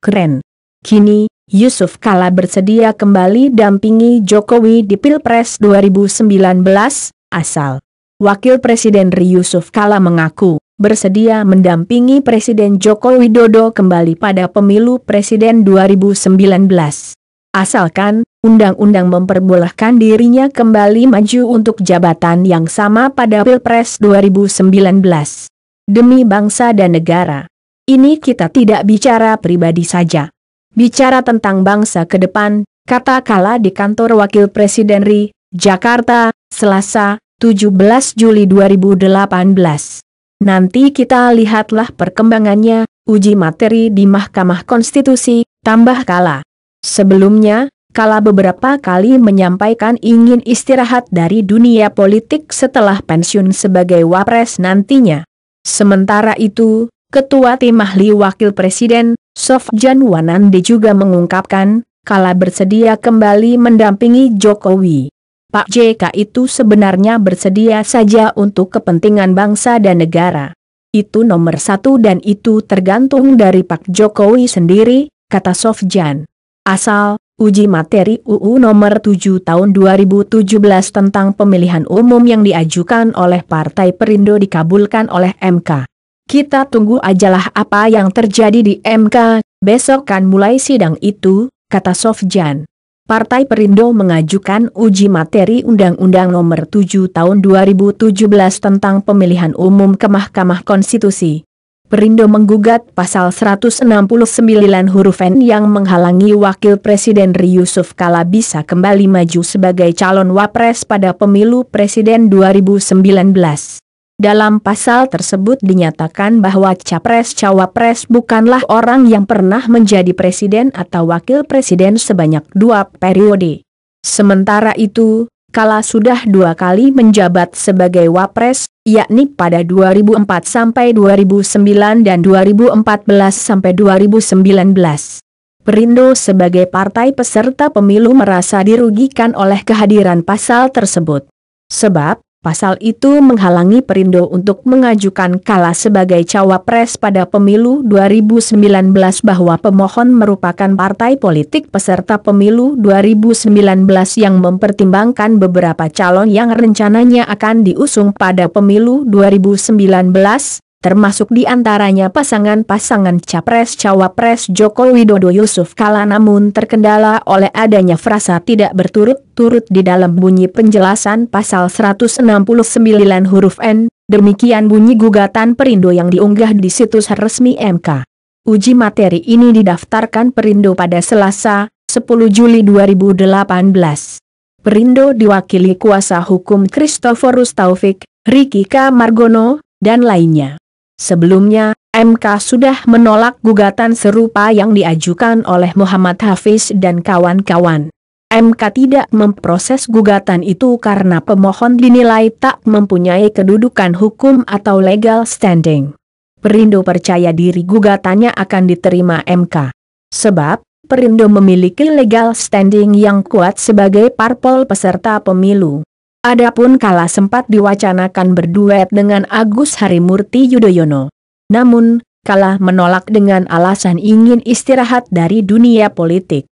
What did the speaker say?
keren. Kini, Yusuf Kala bersedia kembali dampingi Jokowi di Pilpres 2019, asal. Wakil Presiden Ri Yusuf Kala mengaku, bersedia mendampingi Presiden Joko Widodo kembali pada pemilu Presiden 2019. Asalkan, undang-undang memperbolehkan dirinya kembali maju untuk jabatan yang sama pada Pilpres 2019. Demi bangsa dan negara. Ini kita tidak bicara pribadi saja. Bicara tentang bangsa ke depan, kata kala di kantor Wakil Presiden RI, Jakarta, Selasa, 17 Juli 2018. Nanti kita lihatlah perkembangannya, uji materi di Mahkamah Konstitusi, tambah kala. Sebelumnya, Kala beberapa kali menyampaikan ingin istirahat dari dunia politik setelah pensiun sebagai wapres nantinya. Sementara itu, Ketua Tim Ahli Wakil Presiden, Sofjan Wanandi juga mengungkapkan, kala bersedia kembali mendampingi Jokowi. Pak JK itu sebenarnya bersedia saja untuk kepentingan bangsa dan negara. Itu nomor satu dan itu tergantung dari Pak Jokowi sendiri, kata Sofjan. Asal, uji materi UU nomor 7 tahun 2017 tentang pemilihan umum yang diajukan oleh Partai Perindo dikabulkan oleh MK. Kita tunggu ajalah apa yang terjadi di MK, besok kan mulai sidang itu, kata Sofjan. Partai Perindo mengajukan uji materi Undang-Undang Nomor 7 Tahun 2017 tentang pemilihan umum ke Mahkamah Konstitusi. Perindo menggugat pasal 169 huruf N yang menghalangi Wakil Presiden Ri Yusuf Kala bisa kembali maju sebagai calon wapres pada pemilu Presiden 2019. Dalam pasal tersebut dinyatakan bahwa capres-cawapres bukanlah orang yang pernah menjadi presiden atau wakil presiden sebanyak dua periode. Sementara itu, kala sudah dua kali menjabat sebagai wapres, yakni pada 2004 sampai 2009 dan 2014 sampai 2019. Perindo sebagai partai peserta pemilu merasa dirugikan oleh kehadiran pasal tersebut. Sebab, Pasal itu menghalangi Perindo untuk mengajukan Kala sebagai cawapres pada pemilu 2019 bahwa pemohon merupakan partai politik peserta pemilu 2019 yang mempertimbangkan beberapa calon yang rencananya akan diusung pada pemilu 2019, termasuk di antaranya pasangan-pasangan Capres-Cawapres Joko Widodo Yusuf Kala namun terkendala oleh adanya frasa tidak berturut-turut di dalam bunyi penjelasan pasal 169 huruf N, demikian bunyi gugatan perindo yang diunggah di situs resmi MK. Uji materi ini didaftarkan perindo pada Selasa, 10 Juli 2018. Perindo diwakili kuasa hukum Christopherus Taufik, Riki K. Margono, dan lainnya. Sebelumnya, MK sudah menolak gugatan serupa yang diajukan oleh Muhammad Hafiz dan kawan-kawan. MK tidak memproses gugatan itu karena pemohon dinilai tak mempunyai kedudukan hukum atau legal standing. Perindo percaya diri gugatannya akan diterima MK. Sebab, Perindo memiliki legal standing yang kuat sebagai parpol peserta pemilu. Adapun kala sempat diwacanakan berduet dengan Agus Harimurti Yudhoyono. Namun, kala menolak dengan alasan ingin istirahat dari dunia politik.